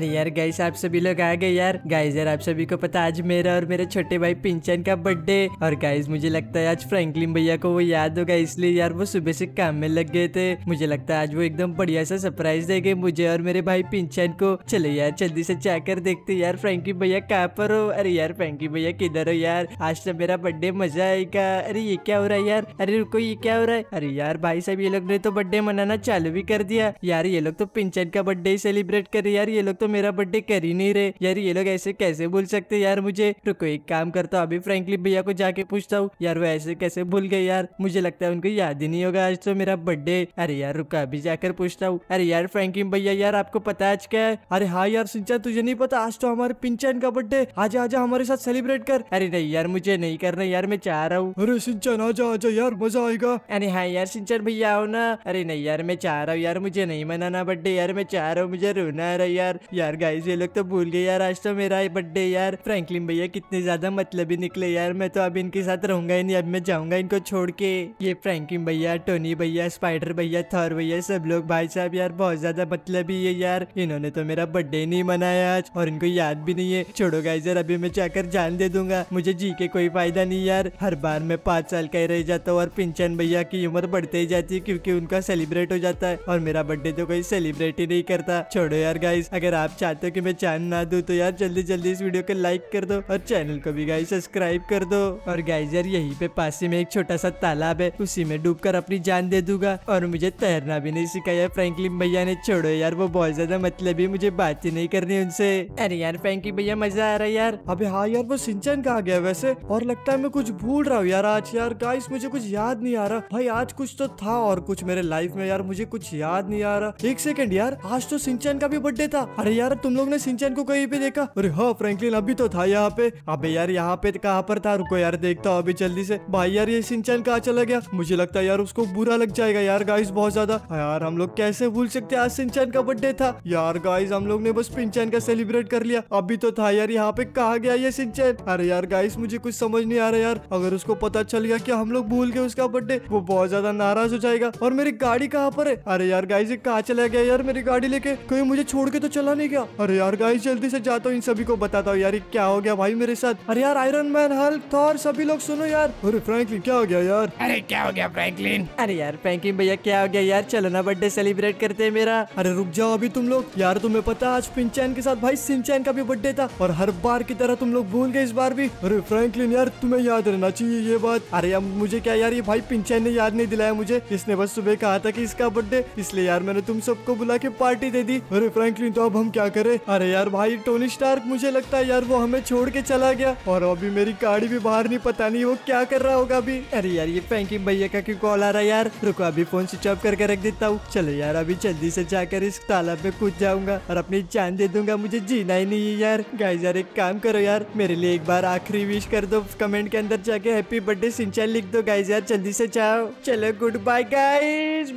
अरे यार गाइस आप सभी लोग आ गए यार गाइस यार आप सभी को पता आज मेरा और मेरे छोटे भाई पिंचन का बर्थडे और गाइस मुझे लगता है आज फ्रैंकलिन भैया को वो याद होगा इसलिए यार वो सुबह से काम में लग गए थे मुझे लगता है आज वो एकदम बढ़िया सा सरप्राइज देंगे मुझे और मेरे भाई पिंचन को चलो यार जल्दी से जाकर देखते यार फ्रैंकलिन भैया कहाँ पर हो अरे यार फ्रैंकलिन भैया किधर हो यार आज तो मेरा बर्थडे मजा आएगा अरे ये क्या हो रहा है यार अरे रुको ये क्या हो रहा है अरे यार भाई साहब ये लोग ने तो बर्थडे मनाना चालू भी कर दिया यार ये लोग तो पिंचन का बर्थडे सेलिब्रेट कर यार ये लोग तो तो मेरा बर्थडे कर ही नहीं रहे यार ये लोग ऐसे कैसे भूल सकते यार मुझे रुको एक काम करता हूँ अभी फ्रेंकली भैया को जाके पूछता हूँ यार वो ऐसे कैसे भूल गए यार मुझे लगता है उनको याद ही नहीं होगा आज तो मेरा बर्थडे अरे यार रुको अभी जाकर पूछता हूँ अरे यार फ्रेंकली भैया यार आपको पता आज क्या है अरे हाँ यार सिंचा तुझे नहीं पता आज तो हमारे पिंचन का बर्थडे आज आजा हमारे साथ सेलिब्रेट कर अरे नहीं यार मुझे नहीं करना यार मैं चाह रहा हूँ अरे सिंचन आजा आजा यार मजा आएगा अरे हाँ यार सिंचन भैया आओ ना अरे नहीं यार मैं चाह रहा हूँ यार मुझे नहीं मनाना बर्थडे यार मैं चाह रहा हूँ मुझे रोना अरे रहा यार यार गाइज ये लोग तो भूल गए यार आज तो मेरा बर्थडे यार फ्रैंकलिन भैया कितने ज्यादा मतलब ही निकले यार मैं तो अब इनके साथ रहूंगा ही नहीं अब मैं जाऊंगा इनको छोड़ के ये फ्रैंकलिन भैया टोनी भैया स्पाइडर भैया थॉर भैया सब लोग भाई साहब यार बहुत ज्यादा मतलब ही है यार इन्होंने तो मेरा बर्थडे नहीं मनाया आज और इनको याद भी नहीं है छोड़ो गाइज यार अभी मैं जाकर जान दे दूंगा मुझे जी के कोई फायदा नहीं यार हर बार मैं पाँच साल का ही रह जाता हूँ और पिंचन भैया की उम्र बढ़ते ही जाती है क्योंकि उनका सेलिब्रेट हो जाता है और मेरा बर्थडे तो कोई सेलिब्रेट ही नहीं करता छोड़ो यार गाइज अगर आप आप चाहते हो कि मैं चैन ना दू तो यार जल्दी जल्दी इस वीडियो को लाइक कर दो और चैनल को भी गाइज सब्सक्राइब कर दो और गाइज यार यहीं पे पास में एक छोटा सा तालाब है उसी में डूब कर अपनी जान दे दूंगा और मुझे तैरना भी नहीं सिखाया फ्रेंकलिन भैया ने छोड़ो यार वो बहुत ज्यादा मतलब ही मुझे बात ही नहीं करनी उनसे अरे यार फ्रेंकलिन भैया मजा आ रहा है यार अभी हाँ यार वो सिंचन कहा गया वैसे और लगता है मैं कुछ भूल रहा हूँ यार आज यार गाइस मुझे कुछ याद नहीं आ रहा भाई आज कुछ तो था और कुछ मेरे लाइफ में यार मुझे कुछ याद नहीं आ रहा एक सेकंड यार आज तो सिंचन का भी बर्थडे था अरे अरे यार तुम लोग ने सिंचन को कहीं पे देखा अरे हाँ फ्रैंकलिन अभी तो था यहाँ पे अबे यार यहाँ पे तो कहाँ पर था रुको यार देखता हूँ अभी जल्दी से भाई यार ये सिंचन कहाँ चला गया मुझे लगता है यार उसको बुरा लग जाएगा यार गाइस बहुत ज्यादा यार हम लोग कैसे भूल सकते आज सिंचन का बर्थडे था यार गाइस हम लोग ने बस पिंचन का सेलिब्रेट कर लिया अभी तो था यार यहाँ पे कहा गया ये सिंचन अरे यार गाइस मुझे कुछ समझ नहीं आ रहा यार अगर उसको पता चल गया कि हम लोग भूल गए उसका बर्थडे वो बहुत ज्यादा नाराज हो जाएगा और मेरी गाड़ी कहाँ पर है अरे यार गाइस ये चला गया यार मेरी गाड़ी लेके कोई मुझे छोड़ के तो चला नहीं में क्या अरे यार गाइस जल्दी से जाता हूँ इन सभी को बताता हूँ यार क्या हो गया भाई मेरे साथ अरे यार आयरन मैन हल थॉर सभी लोग सुनो यार अरे फ्रैंकलिन क्या हो गया यार अरे क्या हो गया फ्रैंकलिन अरे यार फ्रैंकलिन भैया क्या हो गया यार चलो ना बर्थडे सेलिब्रेट करते हैं मेरा अरे रुक जाओ अभी तुम लोग यार तुम्हें पता आज पिंचैन के साथ भाई सिंचैन का भी बर्थडे था और हर बार की तरह तुम लोग भूल गए इस बार भी अरे फ्रैंकलिन यार तुम्हें याद रहना चाहिए ये बात अरे यार मुझे क्या यार ये भाई पिंचैन ने याद नहीं दिलाया मुझे इसने बस सुबह कहा था की इसका बर्थडे इसलिए यार मैंने तुम सबको बुला के पार्टी दे दी अरे फ्रैंकलिन तो अब हम क्या करे अरे यार भाई टोनी स्टार्क मुझे लगता है यार वो हमें छोड़ के चला गया और अभी मेरी गाड़ी भी बाहर नहीं पता नहीं वो क्या कर रहा होगा अभी अरे यार ये फैंकी भैया का क्यों कॉल आ रहा है यार रुको अभी फोन स्विच ऑफ करके रख देता हूँ चलो यार अभी जल्दी से जाकर इस तालाब में कूद जाऊंगा और अपनी जान दे दूंगा मुझे जीना ही नहीं है यार गाइज यार एक काम करो यार मेरे लिए एक बार आखिरी विश कर दो कमेंट के अंदर जाके हैप्पी बर्थडे सिंचाई लिख दो गाइज यार जल्दी से जाओ चलो गुड बाय गाइज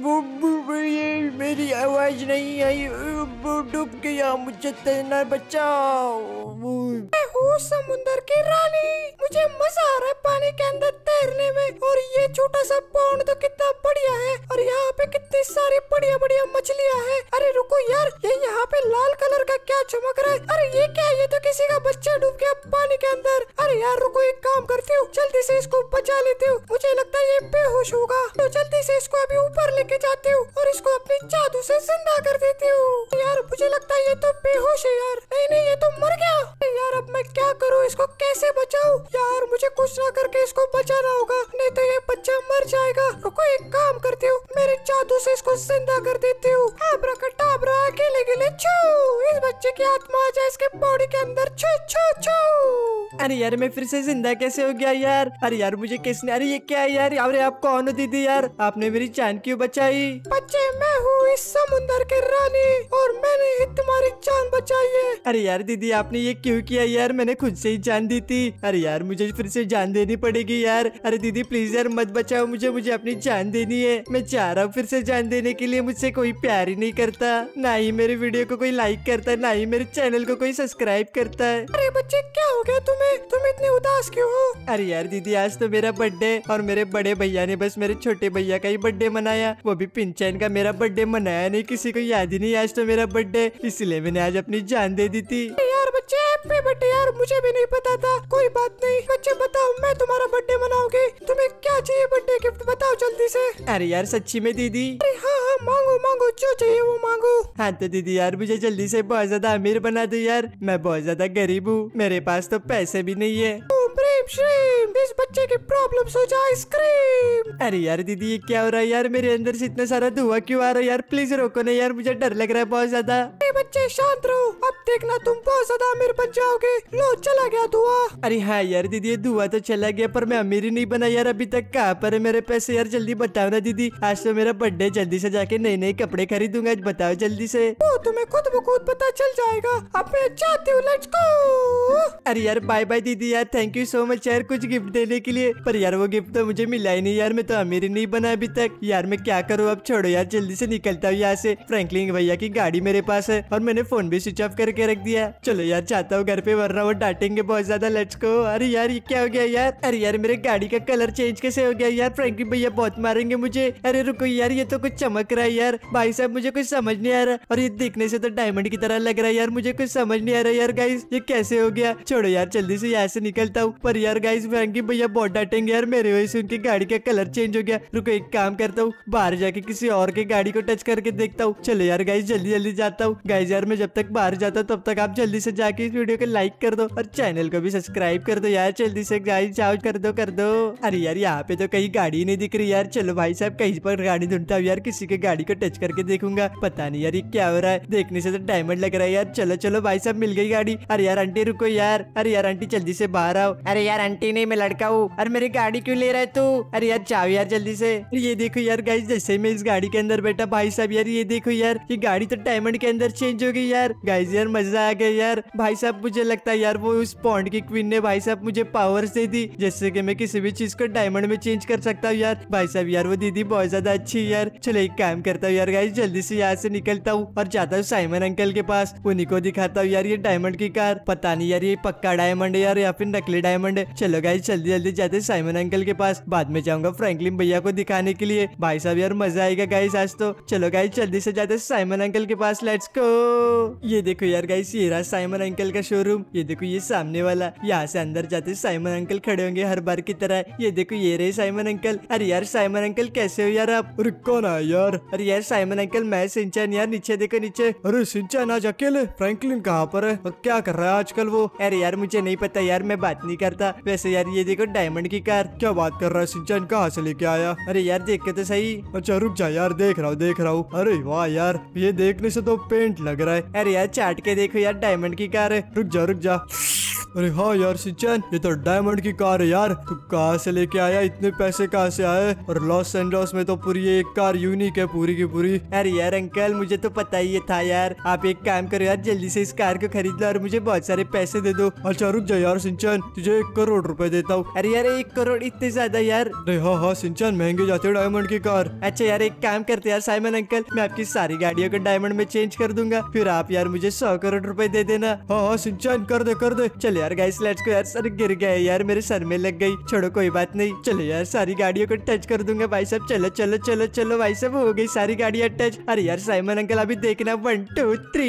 मेरी आवाज नहीं आई डूब गया बचाओ मुझे तैरना बचाओ वो समुंदर की रानी मुझे मजा आ रहा है पानी के अंदर तैरने में और ये छोटा सा पौंड तो कितना बढ़िया है और यहाँ पे कितनी सारी बढ़िया बढ़िया मछलियाँ है अरे रुको यार ये यहाँ पे लाल कलर का क्या चमक रहा है अरे ये क्या है? ये तो किसी का बच्चा डूब गया पानी के अंदर अरे यार रुको एक काम करती हूँ जल्दी से इसको बचा लेती हूँ मुझे लगता है ये बेहोश होगा तो जल्दी से इसको अभी ऊपर लेके जाती हूँ और इसको अपने जादू से जिंदा कर देती हूँ यार मुझे लगता है ये तो बेहोश है यार नहीं नहीं ये तो मर गया यार अब मैं क्या करूँ इसको कैसे बचाओ यार मुझे कुछ ना करके इसको बचाना होगा नहीं तो ये बच्चा मर जाएगा रुको एक काम करती हूँ मेरे जादू से इसको जिंदा कर दे अरे यार मैं फिर से जिंदा कैसे हो गया यार अरे यार मुझे किसने अरे ये क्या यार अरे आप कौन हो दीदी यार आपने मेरी जान क्यों बचाई बच्चे मैं हूँ इस समुंदर के रानी और मैंने ही तुम्हारी जान बचाई है अरे यार दीदी आपने ये क्यों किया यार मैंने खुद से ही जान दी थी अरे यार मुझे फिर से जान देनी पड़ेगी यार अरे दीदी प्लीज यार मत बचाओ मुझे मुझे अपनी जान देनी है मैं चाह रहा हूँ फिर से जान देने के लिए मुझसे कोई प्यार ही नहीं करता ना ही मेरे वीडियो को कोई लाइक करता है ना ही मेरे चैनल को कोई सब्सक्राइब करता है अरे बच्चे क्या हो गया तुम्हें तुम इतने उदास क्यों हो अरे यार दीदी आज तो मेरा बर्थडे और मेरे बड़े भैया ने बस मेरे छोटे भैया का ही बर्थडे मनाया वो भी पिंचैन का मेरा बर्थडे मनाया नहीं किसी को याद ही नहीं आज तो मेरा बर्थडे इसलिए मैंने आज अपनी जान दे दी थी हैप्पी बर्थडे यार मुझे भी नहीं पता था कोई बात नहीं बच्चे बताओ मैं तुम्हारा बर्थडे मनाऊंगी तुम्हें क्या चाहिए बर्थडे गिफ्ट बताओ जल्दी से अरे यार सच्ची में दीदी अरे हाँ हाँ मांगो मांगो जो चाहिए वो मांगो हाँ तो दीदी यार मुझे जल्दी से बहुत ज्यादा अमीर बना दो यार मैं बहुत ज्यादा गरीब हूँ मेरे पास तो पैसे भी नहीं है प्रेम श्रेम इस बच्चे की सब सोचा आइसक्रीम अरे यार दीदी ये क्या हो रहा है यार मेरे अंदर से इतना सारा धुआं क्यों आ रहा है यार प्लीज रोको ना यार मुझे डर लग रहा है बहुत ज्यादा बच्चे शांत रहो अब देखना तुम बहुत ज्यादा अमीर बन जाओगे लो चला गया धुआं अरे हाँ यार दीदी धुआं तो चला गया पर मैं अमीर ही नहीं बना यार अभी तक कहाँ पर है मेरे पैसे यार जल्दी बताओ ना दीदी आज तो मेरा बर्थडे जल्दी से जाके नए नए कपड़े खरीदूंगा आज बताओ जल्दी से वो तुम्हें खुद ब खुद पता चल जाएगा अब मैं चाहती हूँ अरे यार बाय बाय दीदी यार थैंक यू सो मच यार कुछ गिफ्ट देने के लिए पर यार वो गिफ्ट तो मुझे मिला ही नहीं यार मैं तो अमीर ही नहीं बना अभी तक यार मैं क्या करूँ अब छोड़ो यार जल्दी से निकलता हूँ यहाँ से फ्रैंकलिन भैया की गाड़ी मेरे पास है और मैंने फोन भी स्विच ऑफ करके रख दिया चलो यार चाहता हूँ घर पे वरना वो डांटेंगे बहुत ज्यादा लट्स को अरे यार ये क्या हो गया यार अरे यार मेरे गाड़ी का कलर चेंज कैसे हो गया यार फ्रैंकलिन भैया बहुत मारेंगे मुझे अरे रुको यार ये तो कुछ चमक रहा है यार भाई साहब मुझे कुछ समझ नहीं आ रहा और ये देखने से तो डायमंड की तरह लग रहा है यार मुझे कुछ समझ नहीं आ रहा यार गाइस ये कैसे हो गया छोड़ो यार जल्दी से यहाँ से निकलता हूँ पर यार गाइस फ्रैंकी भैया बहुत डांटेंगे यार मेरी वजह से उनकी गाड़ी का कलर चेंज हो गया रुको एक काम करता हूँ बाहर जाके किसी और की गाड़ी को टच करके देखता हूँ चलो यार गाइस जल्दी जल्दी जाता हूँ गाइस यार मैं जब तक बाहर जाता हूँ तब तक आप जल्दी से जाके इस वीडियो को लाइक कर दो और चैनल को भी सब्सक्राइब कर दो यार जल्दी से गाइस जाओ कर दो कर दो अरे यार यहाँ पे तो कहीं गाड़ी नहीं दिख रही यार चलो भाई साहब कहीं पर गाड़ी ढूंढता हूँ यार किसी की गाड़ी को टच करके देखूंगा पता नहीं यार ये क्या हो रहा है देखने से तो डायमंड लग रहा है यार चलो चलो भाई साहब मिल गई गाड़ी अरे यार आंटी रुको यार अरे यार आंटी जल्दी से बाहर आओ अरे यार आंटी नहीं मैं लड़का हूँ अरे मेरी गाड़ी गाड़ी क्यों ले रहा है तू अरे यार चाव यार जल्दी से ये देखो यार गाइस जैसे मैं इस गाड़ी के अंदर बैठा भाई साहब यार ये देखो यार ये गाड़ी तो डायमंड के अंदर चेंज हो गई यार गाइस यार मजा आ गया यार भाई साहब मुझे लगता है यार वो उस पॉन्ड की क्वीन ने भाई साहब मुझे पावर दे दी जैसे की मैं किसी भी चीज को डायमंड में चेंज कर सकता हूँ यार भाई साहब यार वो दीदी बहुत ज्यादा अच्छी है यार चलो एक काम करता हूँ यार गाइस जल्दी से यहाँ से निकलता हूँ और जाता हूँ साइमन अंकल के पास उन्हीं को दिखाता हूँ यार ये डायमंड की कार पता नहीं यार ये पक्का डायमंड है यार या फिर नकली डायमंड है चलो गाइस जल्दी जल्दी जाते साइमन अंकल के पास बाद में जाऊंगा फ्रैंकलिन भैया को दिखाने के लिए भाई साहब यार मजा आएगा गाइस आज तो चलो गाइस जल्दी से जाते साइमन अंकल के पास लेट्स को ये देखो यार गाइस ये रहा साइमन अंकल का शोरूम ये देखो ये सामने वाला यहाँ से अंदर जाते साइमन अंकल खड़े होंगे हर बार की तरह ये देखो ये रहे साइमन अंकल अरे यार साइमन अंकल कैसे हो यार आप अरे कौन है यार अरे यार साइमन अंकल मैं सिंचन यार नीचे देखो नीचे अरे सिंचन आज अकेले फ्रैंकलिन कहाँ पर है क्या कर रहा है आजकल वो अरे यार मुझे नहीं पता यार मैं बात नहीं करता वैसे यार ये देखो डायमंड की कार क्या बात कर रहा है सिंचन कहाँ से लेके आया अरे यार देख के तो सही अच्छा रुक जा यार देख रहा हूँ देख रहा हूँ अरे वाह यार ये देखने से तो पेंट लग रहा है अरे यार चाट के देखो यार डायमंड की कार है रुक जा रुक जा अरे हाँ यार सिंचन ये तो डायमंड की कार है यार तू कहाँ से लेके आया इतने पैसे कहाँ से आए और लॉस एंडोस में तो पूरी ये कार यूनिक है पूरी की पूरी अरे यार अंकल मुझे तो पता ही था यार आप एक काम करो यार जल्दी से इस कार को खरीद लो और मुझे बहुत सारे पैसे दे दो अच्छा रुक जा यार सिंचन तुझे एक करोड़ रुपए देता हूँ अरे यार एक करोड़ इतने ज्यादा यार अरे हाँ हाँ सिंचन महंगे जाते डायमंड की कार अच्छा यार एक काम करते यार साइमन अंकल मैं आपकी सारी गाड़ियों को डायमंड में चेंज कर दूंगा फिर आप यार मुझे सौ करोड़ रूपए दे देना हाँ हाँ सिंचन कर दे कर दे चल चलो यार गाइस लेट्स को यार सर गिर गए यार मेरे सर में लग गई छोड़ो कोई बात नहीं चलो यार सारी गाड़ियों को टच कर दूंगा भाई साहब चलो चलो चलो चलो भाई साहब हो गई सारी गाड़ियाँ टच अरे यार साइमन अंकल अभी देखना वन टू थ्री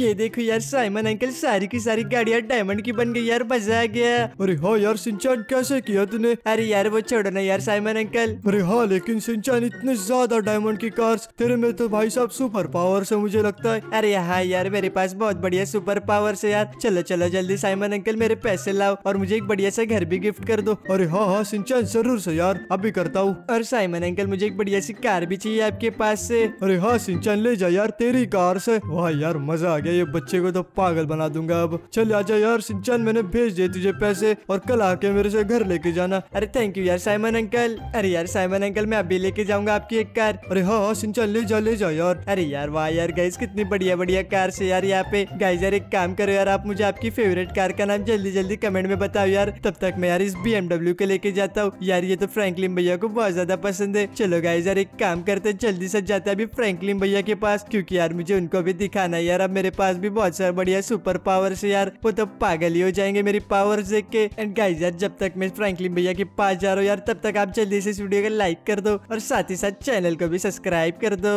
ये देखो यार साइमन अंकल सारी की सारी गाड़ियाँ डायमंड की बन गई यार मजा आ गया अरे हाँ यार सिंचान कैसे किया तूने अरे यार वो छोड़ो ना यार साइमन अंकल अरे हाँ लेकिन सिंचान इतने ज्यादा डायमंड की कार्स तेरे में तो भाई साहब सुपर पावर से मुझे लगता है अरे हाँ यार मेरे पास बहुत बढ़िया सुपर पावर से यार चलो चलो जल्दी साइमन अंकल मेरे पैसे लाओ और मुझे एक बढ़िया सा घर भी गिफ्ट कर दो अरे हाँ हाँ सिंचन जरूर से यार अभी करता हूँ और साइमन अंकल मुझे एक बढ़िया सी कार भी चाहिए आपके पास से अरे हाँ सिंचन ले जा यार तेरी कार से वाह यार मजा आ गया ये बच्चे को तो पागल बना दूंगा अब चल आजा यार सिंचन मैंने भेज दिए तुझे पैसे और कल आके मेरे से घर लेके जाना अरे थैंक यू यार साइमन अंकल अरे यार साइमन अंकल मैं अभी लेके जाऊंगा आपकी एक कार अरे हाँ हाँ सिंचन ले जा ले जा यार अरे यार वाह यार गाइस कितनी बढ़िया बढ़िया कार से यार यहाँ पे गाइस यार एक काम करो यार आप मुझे आपकी फेवरेट कार का नाम जल्दी जल्दी कमेंट में बताओ यार तब तक मैं यार इस बी को लेके जाता हूँ यार ये तो फ्रैंकलिन भैया को बहुत ज्यादा पसंद है चलो गाइज यार एक काम करते जल्दी से जाते अभी फ्रैंकलिन भैया के पास क्योंकि यार मुझे उनको भी दिखाना है यार अब मेरे पास भी बहुत सारे बढ़िया सुपर पावर है यार वो तो पागल ही हो जाएंगे मेरी पावर देख के एंड गाइज यार जब तक मैं फ्रैंकलिन भैया के पास जा रहा हूँ यार तब तक आप जल्दी से इस वीडियो को लाइक कर दो और साथ ही साथ चैनल को भी सब्सक्राइब कर दो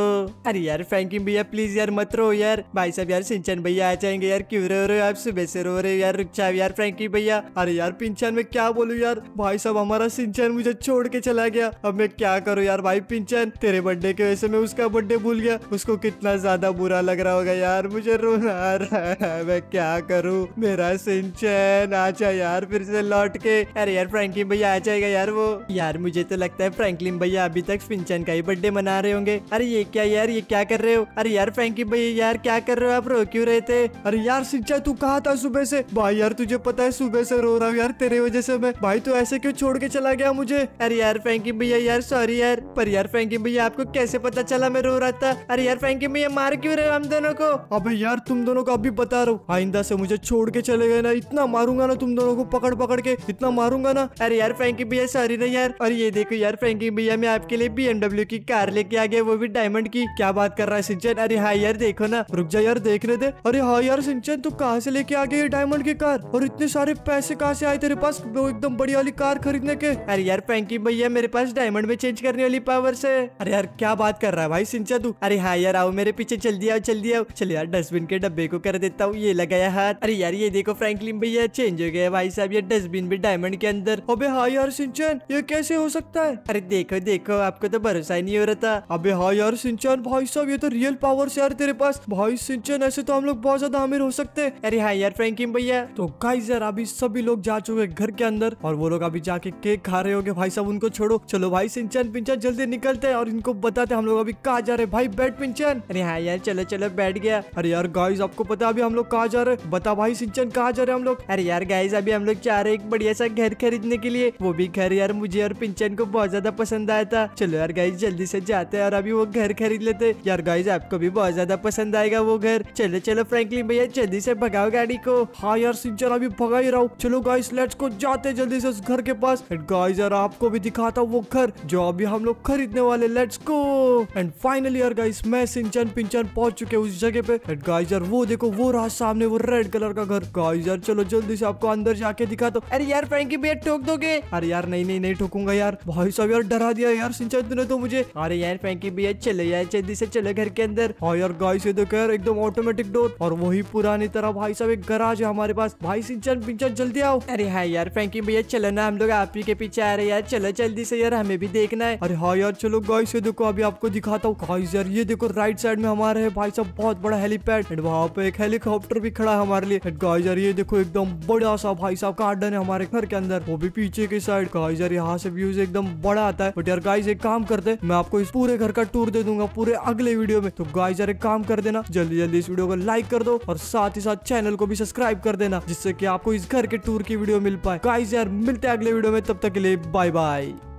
अरे यार फ्रैंकलिन भैया प्लीज यार मत रो यार भाई साहब यार सिंचन भैया आ जाएंगे यार क्यों रो रहे हो आप सुबह से रो रहे हो यार रुक साहब यार फ्रेंकी भैया अरे यार पिंचन में क्या बोलू यार भाई साहब हमारा सिंचन मुझे छोड़ के चला गया अब मैं क्या करूँ यार भाई पिंचन तेरे बर्थडे के वैसे से मैं उसका बर्थडे भूल गया उसको कितना ज्यादा बुरा लग रहा होगा यार मुझे रोना मैं क्या करूँ मेरा सिंचन आजा यार फिर से लौट के अरे यार फ्रैंकलिन भैया आ जाएगा यार वो यार मुझे तो लगता है फ्रेंकलिन भैया अभी तक सिंचन का ही बर्थडे मना रहे होंगे अरे ये क्या यार ये क्या कर रहे हो अरे यार फ्रेंकी भैया यार क्या कर रहे हो आप रो क्यों रहे थे अरे यार सिंचन तू कहा था सुबह से भाई यार तुझे पता है सुबह से रो रहा हूँ यार तेरे वजह से मैं भाई तो ऐसे क्यों छोड़ के चला गया मुझे अरे यार फैंकी भैया यार सॉरी यार पर यार फैंकी भैया आपको कैसे पता चला मैं रो रहा था अरे यार फैंकी भैया मार क्यों रहे हम दोनों को अबे यार तुम दोनों को अभी बता रहा हूँ आइंदा से मुझे छोड़ के चले गए ना इतना मारूंगा ना तुम दोनों को पकड़ पकड़ के इतना मारूंगा ना अरे यार फैंकी भैया सॉरी ना यार और ये देखो यार फैंकी भैया मैं आपके लिए बी की कार लेके आ गया वो भी डायमंड की क्या बात कर रहा है सिंचन अरे हाँ यार देखो ना रुक जा यार देखने दे अरे हाँ यार सिंचन तू कहा से लेके आ गई डायमंड की कार और इतने सारे पैसे कहाँ से आए तेरे पास वो एकदम बड़ी वाली कार खरीदने के अरे यार पैंकी भैया मेरे पास डायमंड में चेंज करने वाली पावर से अरे यार क्या बात कर रहा है भाई सिंचा तू अरे हाँ यार आओ मेरे पीछे चल दिया चल दिया चल यार डस्टबिन के डब्बे को कर देता हूँ ये लगाया हाथ अरे यार ये देखो फ्रैंकलिन भैया चेंज हो गया भाई साहब ये डस्टबिन भी डायमंड के अंदर अबे हाँ यार सिंचन ये कैसे हो सकता है अरे देखो देखो आपको तो भरोसा ही नहीं हो रहा था अबे हाँ यार सिंचन भाई साहब ये तो रियल पावर से यार तेरे पास भाई सिंचन ऐसे तो हम लोग बहुत ज्यादा अमीर हो सकते अरे हाँ यार फ्रैंकिन भैया तो गाइस यार अभी सभी लोग जा चुके घर के अंदर और वो लोग अभी जाके केक खा रहे होंगे भाई साहब उनको छोड़ो चलो भाई सिंचन पिंचन जल्दी निकलते हैं और इनको बताते हम लोग अभी कहा जा रहे भाई बैठ पिंचन अरे हाँ यार चलो चलो बैठ गया अरे यार गाइज आपको पता अभी हम लोग कहा जा रहे बता भाई सिंचन कहा जा रहे हम लोग अरे यार गाइज अभी हम लोग चाह रहे एक बढ़िया सा घर खरीदने के लिए वो भी घर यार मुझे और पिंचन को बहुत ज्यादा पसंद आया था चलो यार गाइज जल्दी से जाते हैं और अभी वो घर खरीद लेते यार गाइज आपको भी बहुत ज्यादा पसंद आएगा वो घर चलो चलो फ्रेंकली भैया जल्दी से भगाओ गाड़ी को हाँ यार सिंचन बेचारा भी भगा ही रहा हूँ चलो गाइस लेट्स को जाते जल्दी से उस घर के पास एंड गाइस यार आपको भी दिखाता वो घर जो अभी हम लोग खरीदने वाले लेट्स को एंड फाइनली यार गाइस मैं सिंचन पिंचन पहुंच चुके उस जगह पे एंड गाइस यार वो देखो वो रहा सामने वो रेड कलर का घर गाइस यार चलो जल्दी से आपको अंदर जाके दिखा दो अरे यार फ्रेंकी भैया ठोक दोगे अरे यार नहीं नहीं नहीं ठोकूंगा यार भाई साहब यार डरा दिया यार सिंचन तुमने तो मुझे अरे यार फ्रेंकी भैया चले यार जल्दी से चले घर के अंदर हाँ यार गाइस ये देखो यार एकदम ऑटोमेटिक डोर और वही पुरानी तरह भाई साहब एक गराज है हमारे पास भाई भाई सिंचन पिंचन जल्दी आओ अरे हाँ यार फ्रेंकी भैया चलो ना हम लोग आप ही के पीछे आ रहे हैं यार चलो जल्दी से यार हमें भी देखना है अरे हाँ यार चलो गाइस ये देखो अभी आपको दिखाता हूँ गाइस यार ये देखो राइट साइड में हमारे है भाई साहब बहुत बड़ा हेलीपैड एंड वहाँ पे एक हेलीकॉप्टर भी खड़ा है हमारे लिए एंड गाइस यार ये देखो एकदम बड़ा सा भाई साहब गार्डन है हमारे घर के अंदर वो भी पीछे के साइड गाइस यार यहाँ से व्यूज एकदम बड़ा आता है बट यार गाइस एक काम करते मैं आपको इस पूरे घर का टूर दे दूंगा पूरे अगले वीडियो में तो गाइस यार एक काम कर देना जल्दी जल्दी इस वीडियो को लाइक कर दो और साथ ही साथ चैनल को भी सब्सक्राइब कर देना जिससे कि आपको इस घर के टूर की वीडियो मिल पाए गाइस यार मिलते हैं अगले वीडियो में तब तक के लिए बाय बाय